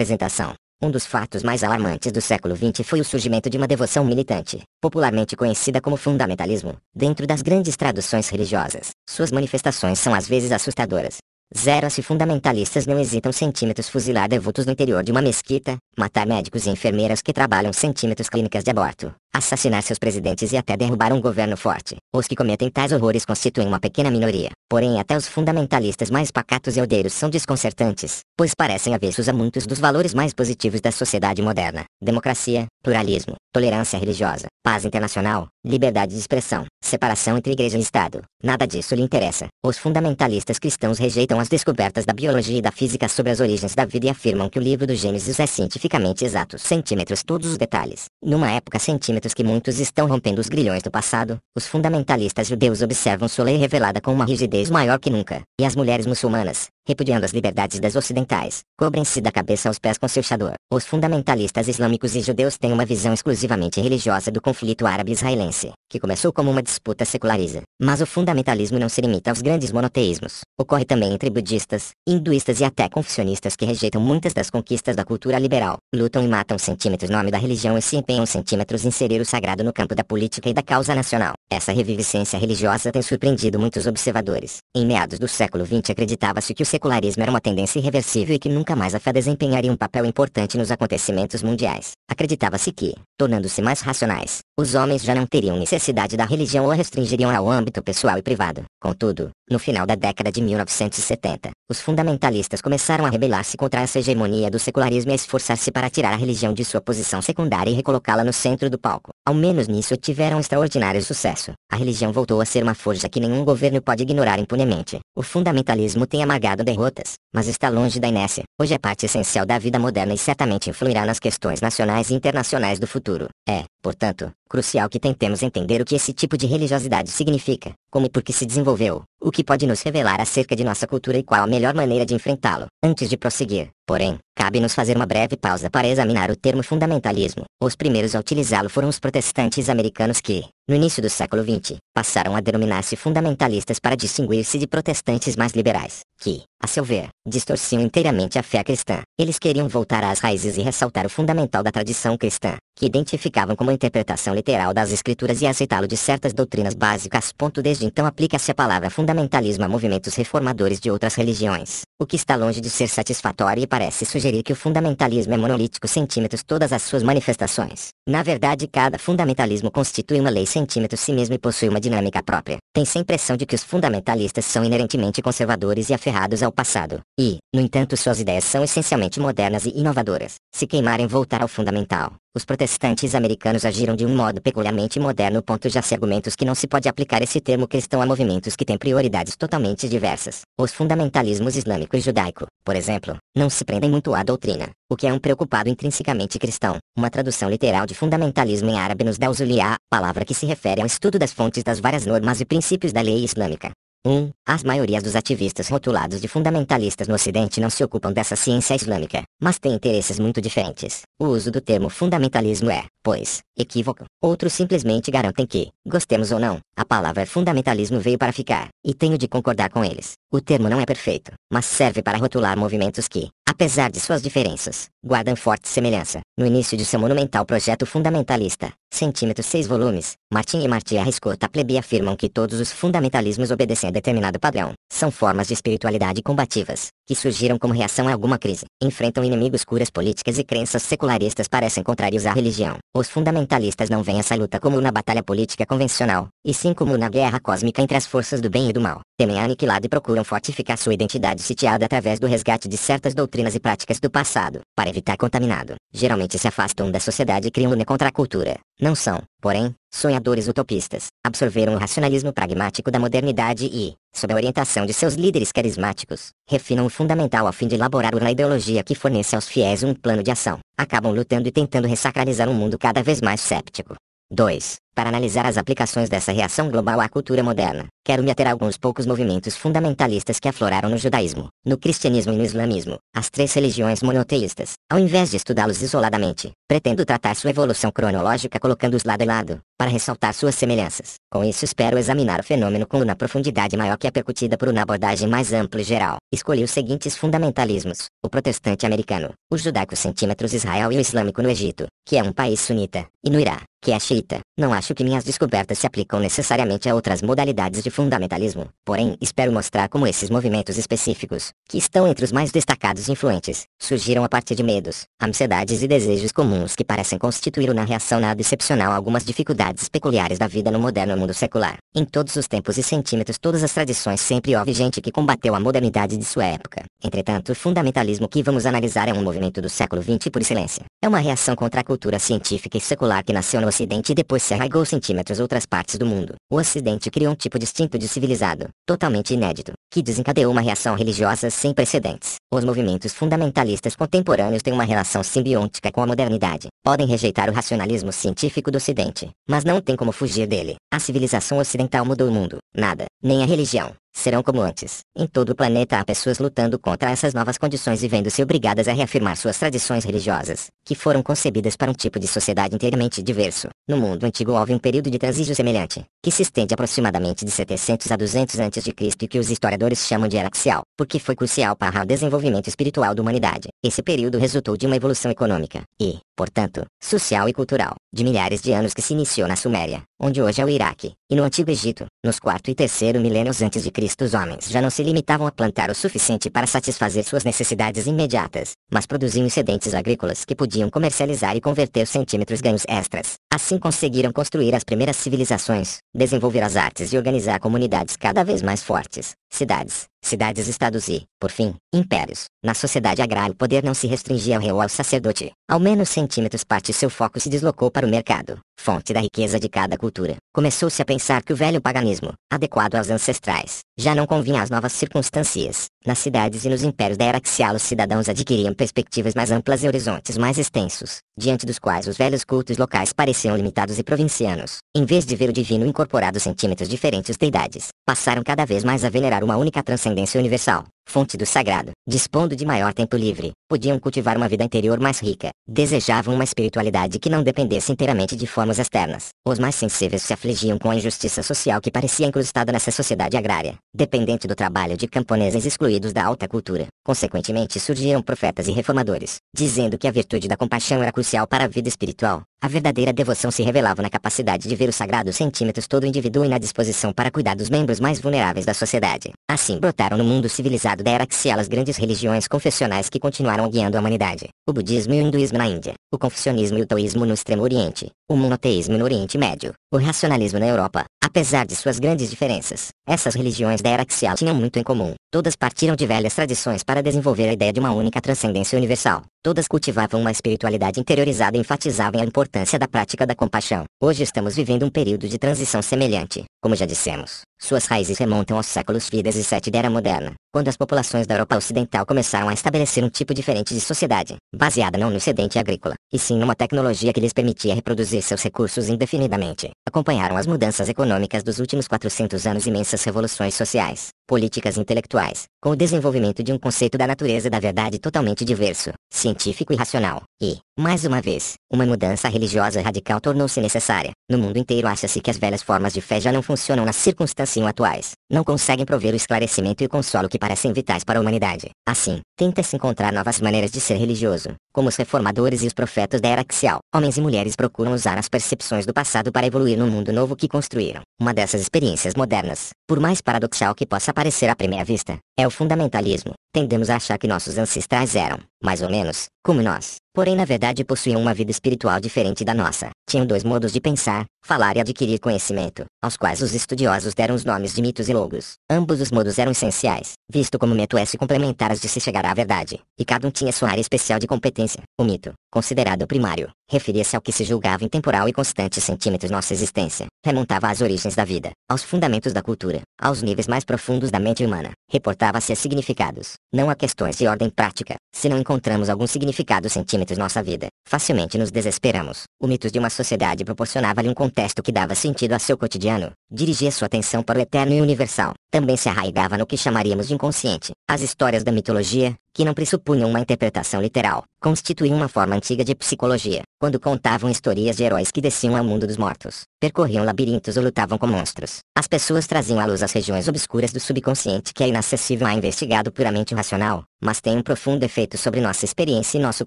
apresentação. Um dos fatos mais alarmantes do século XX foi o surgimento de uma devoção militante, popularmente conhecida como fundamentalismo, dentro das grandes traduções religiosas. Suas manifestações são às vezes assustadoras. Zeros e fundamentalistas não hesitam centímetros fuzilar devotos no interior de uma mesquita, matar médicos e enfermeiras que trabalham centímetros clínicas de aborto, assassinar seus presidentes e até derrubar um governo forte. Os que cometem tais horrores constituem uma pequena minoria, porém até os fundamentalistas mais pacatos e aldeiros são desconcertantes, pois parecem avessos a muitos dos valores mais positivos da sociedade moderna. Democracia, pluralismo, tolerância religiosa, paz internacional, liberdade de expressão, separação entre igreja e Estado. Nada disso lhe interessa. Os fundamentalistas cristãos rejeitam as descobertas da biologia e da física sobre as origens da vida e afirmam que o livro do Gênesis é cientificamente exato. Centímetros todos os detalhes. Numa época centímetros que muitos estão rompendo os grilhões do passado, os fundamentalistas judeus observam Soleil revelada com uma rigidez maior que nunca, e as mulheres muçulmanas, repudiando as liberdades das ocidentais, cobrem-se da cabeça aos pés com seu chador. Os fundamentalistas islâmicos e judeus têm uma visão exclusivamente religiosa do conflito árabe-israelense, que começou como uma disputa seculariza. Mas o fundamentalismo não se limita aos grandes monoteísmos. Ocorre também entre budistas, hinduistas e até confucionistas que rejeitam muitas das conquistas da cultura liberal, lutam e matam centímetros no nome da religião e se empenham centímetros em inserir o sagrado no campo da política e da causa nacional. Essa reviviscência religiosa tem surpreendido muitos observadores. Em meados do século XX acreditava-se que o secularismo era uma tendência irreversível e que nunca mais a fé desempenharia um papel importante nos acontecimentos mundiais. Acreditava-se que, tornando-se mais racionais, os homens já não teriam necessidade da religião ou a restringiriam ao âmbito pessoal e privado. Contudo, no final da década de 1970, os fundamentalistas começaram a rebelar-se contra essa hegemonia do secularismo e a esforçar-se para tirar a religião de sua posição secundária e recolocá-la no centro do palco. Ao menos nisso tiveram um extraordinário sucesso. A religião voltou a ser uma forja que nenhum governo pode ignorar impunemente. O fundamentalismo tem amargado derrotas, mas está longe da inércia. Hoje é parte essencial da vida moderna e certamente influirá nas questões nacionais e internacionais do futuro. É, Portanto, crucial que tentemos entender o que esse tipo de religiosidade significa, como e por que se desenvolveu, o que pode nos revelar acerca de nossa cultura e qual a melhor maneira de enfrentá-lo, antes de prosseguir. Porém, Cabe-nos fazer uma breve pausa para examinar o termo fundamentalismo. Os primeiros a utilizá-lo foram os protestantes americanos que, no início do século XX, passaram a denominar-se fundamentalistas para distinguir-se de protestantes mais liberais, que, a seu ver, distorciam inteiramente a fé cristã. Eles queriam voltar às raízes e ressaltar o fundamental da tradição cristã, que identificavam como a interpretação literal das escrituras e aceitá-lo de certas doutrinas básicas. Desde então aplica-se a palavra fundamentalismo a movimentos reformadores de outras religiões, o que está longe de ser satisfatório e parece sugerir sugerir que o fundamentalismo é monolítico centímetros todas as suas manifestações. Na verdade, cada fundamentalismo constitui uma lei centímetros si mesmo e possui uma dinâmica própria. Tem-se a impressão de que os fundamentalistas são inerentemente conservadores e aferrados ao passado. E, no entanto, suas ideias são essencialmente modernas e inovadoras. Se queimarem voltar ao fundamental, os protestantes americanos agiram de um modo peculiarmente moderno. Ponto já se argumentos que não se pode aplicar esse termo cristão a movimentos que têm prioridades totalmente diversas. Os fundamentalismos islâmico e judaico, por exemplo, não se prendem muito à doutrina, o que é um preocupado intrinsecamente cristão. Uma tradução literal de fundamentalismo em árabe nos dá usuliá, palavra que se refere ao estudo das fontes das várias normas e princípios da lei islâmica. 1. As maiorias dos ativistas rotulados de fundamentalistas no Ocidente não se ocupam dessa ciência islâmica, mas têm interesses muito diferentes. O uso do termo fundamentalismo é, pois, equívoco. Outros simplesmente garantem que, gostemos ou não, a palavra fundamentalismo veio para ficar, e tenho de concordar com eles. O termo não é perfeito, mas serve para rotular movimentos que, Apesar de suas diferenças, guardam forte semelhança. No início de seu monumental projeto fundamentalista, centímetros seis volumes, Martin e Marti arriscou Taplebi afirmam que todos os fundamentalismos obedecem a determinado padrão. São formas de espiritualidade combativas, que surgiram como reação a alguma crise. Enfrentam inimigos curas políticas e crenças secularistas parecem contrários à religião. Os fundamentalistas não veem essa luta como uma batalha política convencional, e sim como uma guerra cósmica entre as forças do bem e do mal. Temem a aniquilada e procuram fortificar sua identidade sitiada através do resgate de certas doutrinas e práticas do passado, para evitar contaminado. Geralmente se afastam da sociedade e criam-lhe contra a cultura. Não são, porém, sonhadores utopistas. Absorveram o racionalismo pragmático da modernidade e, sob a orientação de seus líderes carismáticos, refinam o fundamental a fim de elaborar uma ideologia que forneça aos fiéis um plano de ação. Acabam lutando e tentando ressacralizar um mundo cada vez mais séptico. 2. Para analisar as aplicações dessa reação global à cultura moderna, quero me ater a alguns poucos movimentos fundamentalistas que afloraram no judaísmo, no cristianismo e no islamismo, as três religiões monoteístas. Ao invés de estudá-los isoladamente, pretendo tratar sua evolução cronológica colocando-os lado a lado, para ressaltar suas semelhanças. Com isso espero examinar o fenômeno com uma profundidade maior que é percutida por uma abordagem mais ampla e geral. Escolhi os seguintes fundamentalismos, o protestante americano, o judaico centímetros Israel e o islâmico no Egito, que é um país sunita, e no Irá, que é xiita. Não há acho que minhas descobertas se aplicam necessariamente a outras modalidades de fundamentalismo, porém, espero mostrar como esses movimentos específicos, que estão entre os mais destacados e influentes, surgiram a partir de medos, ansiedades e desejos comuns que parecem constituir uma reação nada excepcional a algumas dificuldades peculiares da vida no moderno mundo secular. Em todos os tempos e centímetros todas as tradições sempre houve gente que combateu a modernidade de sua época. Entretanto, o fundamentalismo que vamos analisar é um movimento do século XX por excelência. É uma reação contra a cultura científica e secular que nasceu no ocidente e depois se alargou centímetros outras partes do mundo. O Ocidente criou um tipo distinto de civilizado, totalmente inédito, que desencadeou uma reação religiosa sem precedentes. Os movimentos fundamentalistas contemporâneos têm uma relação simbiótica com a modernidade. Podem rejeitar o racionalismo científico do Ocidente, mas não tem como fugir dele. A civilização ocidental mudou o mundo. Nada, nem a religião, serão como antes. Em todo o planeta há pessoas lutando contra essas novas condições e vendo-se obrigadas a reafirmar suas tradições religiosas, que foram concebidas para um tipo de sociedade inteiramente diverso. No mundo antigo houve um período de transição semelhante, que se estende aproximadamente de 700 a 200 a.C. e que os historiadores chamam de era axial, porque foi crucial para o desenvolvimento espiritual da humanidade. Esse período resultou de uma evolução econômica e, portanto, social e cultural, de milhares de anos que se iniciou na Suméria, onde hoje é o Iraque, e no Antigo Egito, nos 4 e 3 milênios antes de Cristo Cristo os homens já não se limitavam a plantar o suficiente para satisfazer suas necessidades imediatas, mas produziam excedentes agrícolas que podiam comercializar e converter centímetros ganhos extras Assim conseguiram construir as primeiras civilizações, desenvolver as artes e organizar comunidades cada vez mais fortes, cidades, cidades-estados e, por fim, impérios. Na sociedade agrária o poder não se restringia ao rei ou ao sacerdote. Ao menos centímetros parte seu foco se deslocou para o mercado, fonte da riqueza de cada cultura. Começou-se a pensar que o velho paganismo, adequado aos ancestrais, já não convinha às novas circunstâncias. Nas cidades e nos impérios da era axial os cidadãos adquiriam perspectivas mais amplas e horizontes mais extensos, diante dos quais os velhos cultos locais pareciam pareciam limitados e provincianos, em vez de ver o divino incorporado centímetros diferentes deidades, passaram cada vez mais a venerar uma única transcendência universal, fonte do sagrado. Dispondo de maior tempo livre, podiam cultivar uma vida interior mais rica, desejavam uma espiritualidade que não dependesse inteiramente de formas externas. Os mais sensíveis se afligiam com a injustiça social que parecia incrustada nessa sociedade agrária, dependente do trabalho de camponeses excluídos da alta cultura. Consequentemente surgiram profetas e reformadores, dizendo que a virtude da compaixão era crucial para a vida espiritual, a verdadeira devoção se revelava na capacidade de ver os sagrados centímetros todo indivíduo e na disposição para cuidar dos membros mais vulneráveis da sociedade. Assim brotaram no mundo civilizado da era axial as grandes religiões confessionais que continuaram guiando a humanidade. O budismo e o hinduísmo na Índia, o confucionismo e o taoísmo no Extremo Oriente, o monoteísmo no Oriente Médio, o racionalismo na Europa, apesar de suas grandes diferenças, essas religiões da era axial tinham muito em comum. Todas partiram de velhas tradições para desenvolver a ideia de uma única transcendência universal. Todas cultivavam uma espiritualidade interiorizada e enfatizavam a importância da prática da compaixão. Hoje estamos vivendo um período de transição semelhante, como já dissemos. Suas raízes remontam aos séculos V e VII da Era Moderna, quando as populações da Europa Ocidental começaram a estabelecer um tipo diferente de sociedade, baseada não no excedente agrícola, e sim numa tecnologia que lhes permitia reproduzir seus recursos indefinidamente. Acompanharam as mudanças econômicas dos últimos 400 anos imensas revoluções sociais, políticas intelectuais, com o desenvolvimento de um conceito da natureza da verdade totalmente diverso, científico e racional. E, mais uma vez, uma mudança religiosa radical tornou-se necessária. No mundo inteiro acha-se que as velhas formas de fé já não funcionam nas circunstâncias atuais, não conseguem prover o esclarecimento e o consolo que parecem vitais para a humanidade. Assim, tenta-se encontrar novas maneiras de ser religioso, como os reformadores e os profetas da era axial. Homens e mulheres procuram usar as percepções do passado para evoluir no mundo novo que construíram. Uma dessas experiências modernas, por mais paradoxal que possa parecer à primeira vista, é o fundamentalismo Tendemos a achar que nossos ancestrais eram, mais ou menos, como nós, porém na verdade possuíam uma vida espiritual diferente da nossa. Tinham dois modos de pensar, falar e adquirir conhecimento, aos quais os estudiosos deram os nomes de mitos e logos. Ambos os modos eram essenciais, visto como mito complementares de se chegar à verdade, e cada um tinha sua área especial de competência. O mito, considerado primário, referia-se ao que se julgava intemporal e constante centímetros nossa existência, remontava às origens da vida, aos fundamentos da cultura, aos níveis mais profundos da mente humana, reportava-se a significados, não há questões de ordem prática. Se não encontramos algum significado centímetros nossa vida, facilmente nos desesperamos. O mitos de uma sociedade proporcionava-lhe um contexto que dava sentido a seu cotidiano, dirigia sua atenção para o eterno e universal também se arraigava no que chamaríamos de inconsciente. As histórias da mitologia, que não pressupunham uma interpretação literal, constituíam uma forma antiga de psicologia, quando contavam histórias de heróis que desciam ao mundo dos mortos, percorriam labirintos ou lutavam com monstros. As pessoas traziam à luz as regiões obscuras do subconsciente que é inacessível a investigado puramente racional, mas tem um profundo efeito sobre nossa experiência e nosso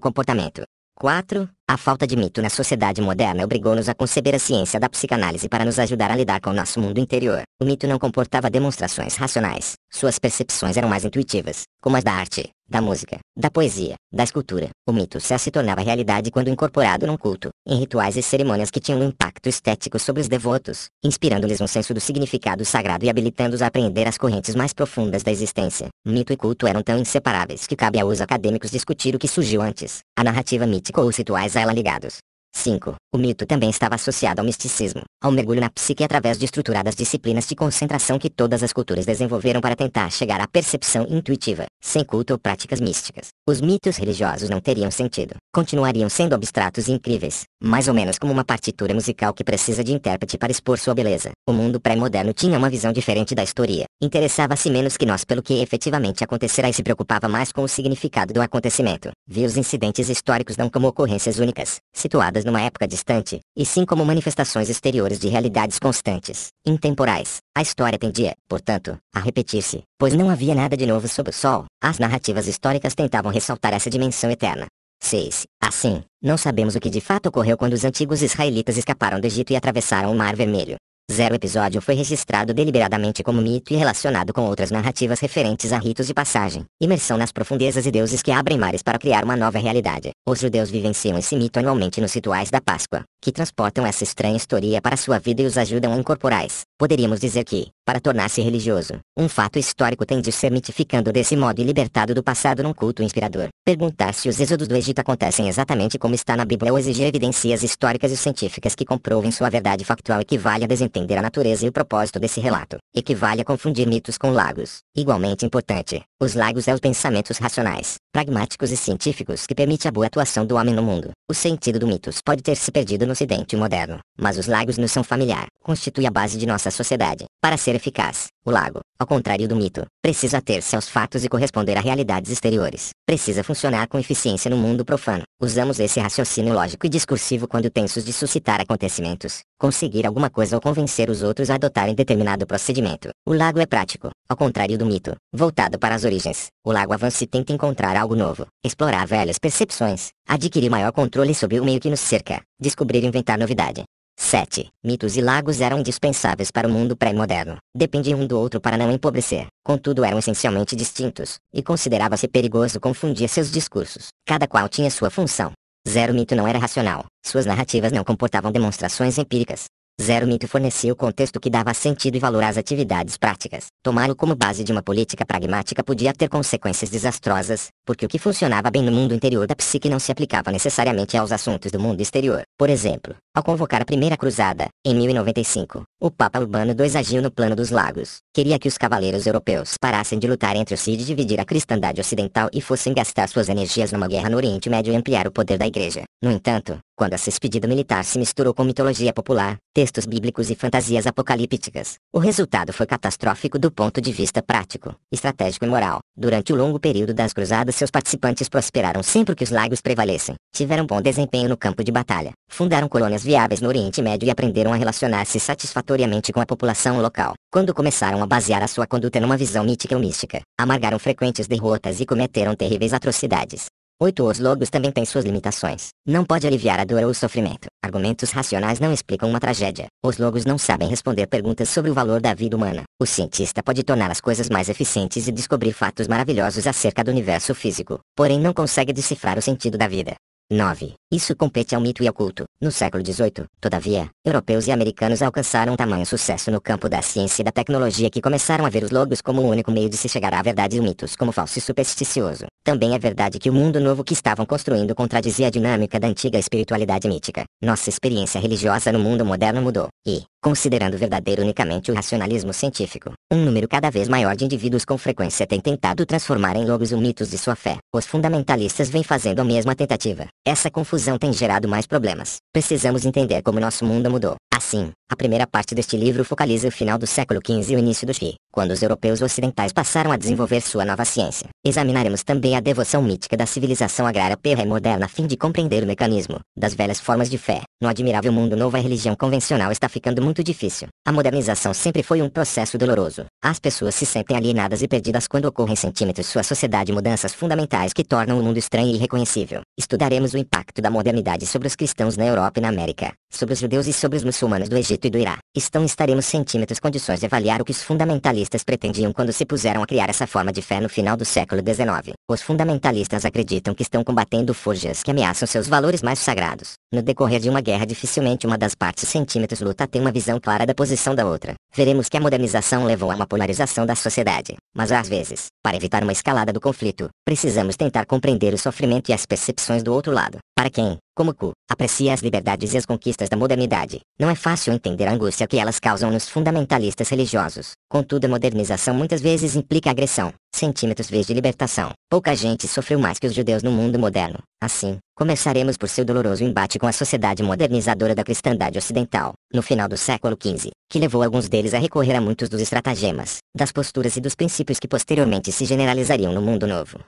comportamento. 4. A falta de mito na sociedade moderna obrigou-nos a conceber a ciência da psicanálise para nos ajudar a lidar com o nosso mundo interior. O mito não comportava demonstrações racionais. Suas percepções eram mais intuitivas, como as da arte, da música, da poesia, da escultura. O mito se tornava realidade quando incorporado num culto, em rituais e cerimônias que tinham um impacto estético sobre os devotos, inspirando-lhes um senso do significado sagrado e habilitando-os a aprender as correntes mais profundas da existência. Mito e culto eram tão inseparáveis que cabe aos acadêmicos discutir o que surgiu antes, a narrativa mítica ou os rituais a ela ligados. 5. O mito também estava associado ao misticismo, ao mergulho na psique através de estruturadas disciplinas de concentração que todas as culturas desenvolveram para tentar chegar à percepção intuitiva, sem culto ou práticas místicas. Os mitos religiosos não teriam sentido, continuariam sendo abstratos e incríveis, mais ou menos como uma partitura musical que precisa de intérprete para expor sua beleza. O mundo pré-moderno tinha uma visão diferente da história, interessava-se menos que nós pelo que efetivamente acontecerá e se preocupava mais com o significado do acontecimento. Vi os incidentes históricos não como ocorrências únicas, situadas numa época distante, e sim como manifestações exteriores de realidades constantes, intemporais. A história tendia, portanto, a repetir-se, pois não havia nada de novo sob o sol. As narrativas históricas tentavam ressaltar essa dimensão eterna. 6. Assim, não sabemos o que de fato ocorreu quando os antigos israelitas escaparam do Egito e atravessaram o Mar Vermelho. Zero episódio foi registrado deliberadamente como mito e relacionado com outras narrativas referentes a ritos de passagem, imersão nas profundezas e deuses que abrem mares para criar uma nova realidade. Os judeus vivenciam esse mito anualmente nos rituais da Páscoa, que transportam essa estranha história para sua vida e os ajudam a incorporá-los Poderíamos dizer que, para tornar-se religioso, um fato histórico tem de ser mitificando desse modo e libertado do passado num culto inspirador. Perguntar se os êxodos do Egito acontecem exatamente como está na Bíblia ou exigir evidências históricas e científicas que comprovem sua verdade factual equivale a desentender a natureza e o propósito desse relato. Equivale a confundir mitos com lagos. Igualmente importante, os lagos é os pensamentos racionais pragmáticos e científicos que permite a boa atuação do homem no mundo. O sentido do mitos pode ter se perdido no ocidente moderno, mas os lagos nos são familiar, constitui a base de nossa sociedade. Para ser eficaz, o lago, ao contrário do mito, precisa ter-se aos fatos e corresponder a realidades exteriores. Precisa funcionar com eficiência no mundo profano. Usamos esse raciocínio lógico e discursivo quando tensos de suscitar acontecimentos, conseguir alguma coisa ou convencer os outros a adotarem determinado procedimento. O lago é prático, ao contrário do mito, voltado para as origens. O lago avança e tenta encontrar algo novo, explorar velhas percepções, adquirir maior controle sobre o meio que nos cerca, descobrir e inventar novidade. 7. Mitos e lagos eram indispensáveis para o mundo pré-moderno. Dependiam um do outro para não empobrecer. Contudo, eram essencialmente distintos, e considerava-se perigoso confundir seus discursos. Cada qual tinha sua função. Zero mito não era racional. Suas narrativas não comportavam demonstrações empíricas. Zero Mito fornecia o contexto que dava sentido e valor às atividades práticas. Tomá-lo como base de uma política pragmática podia ter consequências desastrosas, porque o que funcionava bem no mundo interior da psique não se aplicava necessariamente aos assuntos do mundo exterior. Por exemplo, ao convocar a primeira cruzada, em 1095, o Papa Urbano II agiu no plano dos lagos. Queria que os cavaleiros europeus parassem de lutar entre si e de dividir a cristandade ocidental e fossem gastar suas energias numa guerra no Oriente Médio e ampliar o poder da igreja. No entanto, quando essa expedida militar se misturou com mitologia popular, textos bíblicos e fantasias apocalípticas, o resultado foi catastrófico do ponto de vista prático, estratégico e moral. Durante o longo período das cruzadas seus participantes prosperaram sempre que os lagos prevalecem, tiveram bom desempenho no campo de batalha, fundaram colônias viáveis no Oriente Médio e aprenderam a relacionar-se satisfatoriamente com a população local. Quando começaram a basear a sua conduta numa visão mítica ou mística, amargaram frequentes derrotas e cometeram terríveis atrocidades. 8. Os logos também têm suas limitações. Não pode aliviar a dor ou o sofrimento. Argumentos racionais não explicam uma tragédia. Os logos não sabem responder perguntas sobre o valor da vida humana. O cientista pode tornar as coisas mais eficientes e descobrir fatos maravilhosos acerca do universo físico, porém não consegue decifrar o sentido da vida. 9. Isso compete ao mito e ao culto. No século XVIII, todavia, europeus e americanos alcançaram um tamanho sucesso no campo da ciência e da tecnologia que começaram a ver os logos como o um único meio de se chegar à verdade e mitos como falso e supersticioso. Também é verdade que o mundo novo que estavam construindo contradizia a dinâmica da antiga espiritualidade mítica. Nossa experiência religiosa no mundo moderno mudou, e, considerando verdadeiro unicamente o racionalismo científico, um número cada vez maior de indivíduos com frequência tem tentado transformar em logos os mitos de sua fé. Os fundamentalistas vêm fazendo a mesma tentativa. Essa confusão visão tem gerado mais problemas. Precisamos entender como nosso mundo mudou. Assim, a primeira parte deste livro focaliza o final do século XV e o início do XI, quando os europeus ocidentais passaram a desenvolver sua nova ciência. Examinaremos também a devoção mítica da civilização agrária pré-moderna a fim de compreender o mecanismo das velhas formas de fé. No admirável mundo novo a religião convencional está ficando muito difícil. A modernização sempre foi um processo doloroso. As pessoas se sentem alienadas e perdidas quando ocorrem centímetros sua sociedade mudanças fundamentais que tornam o mundo estranho e irreconhecível. Estudaremos o impacto da modernidade sobre os cristãos na Europa e na América sobre os judeus e sobre os muçulmanos do Egito e do Irá. Estão estaremos centímetros condições de avaliar o que os fundamentalistas pretendiam quando se puseram a criar essa forma de fé no final do século XIX. Os fundamentalistas acreditam que estão combatendo forjas que ameaçam seus valores mais sagrados. No decorrer de uma guerra dificilmente uma das partes centímetros luta tem uma visão clara da posição da outra. Veremos que a modernização levou a uma polarização da sociedade. Mas às vezes, para evitar uma escalada do conflito, precisamos tentar compreender o sofrimento e as percepções do outro lado. Para quem, como Ku, aprecia as liberdades e as conquistas da modernidade, não é fácil entender a angústia que elas causam nos fundamentalistas religiosos. Contudo, a modernização muitas vezes implica agressão, centímetros vezes de libertação. Pouca gente sofreu mais que os judeus no mundo moderno. Assim, começaremos por seu doloroso embate com a sociedade modernizadora da cristandade ocidental, no final do século XV, que levou alguns deles a recorrer a muitos dos estratagemas, das posturas e dos princípios que posteriormente se generalizariam no mundo novo.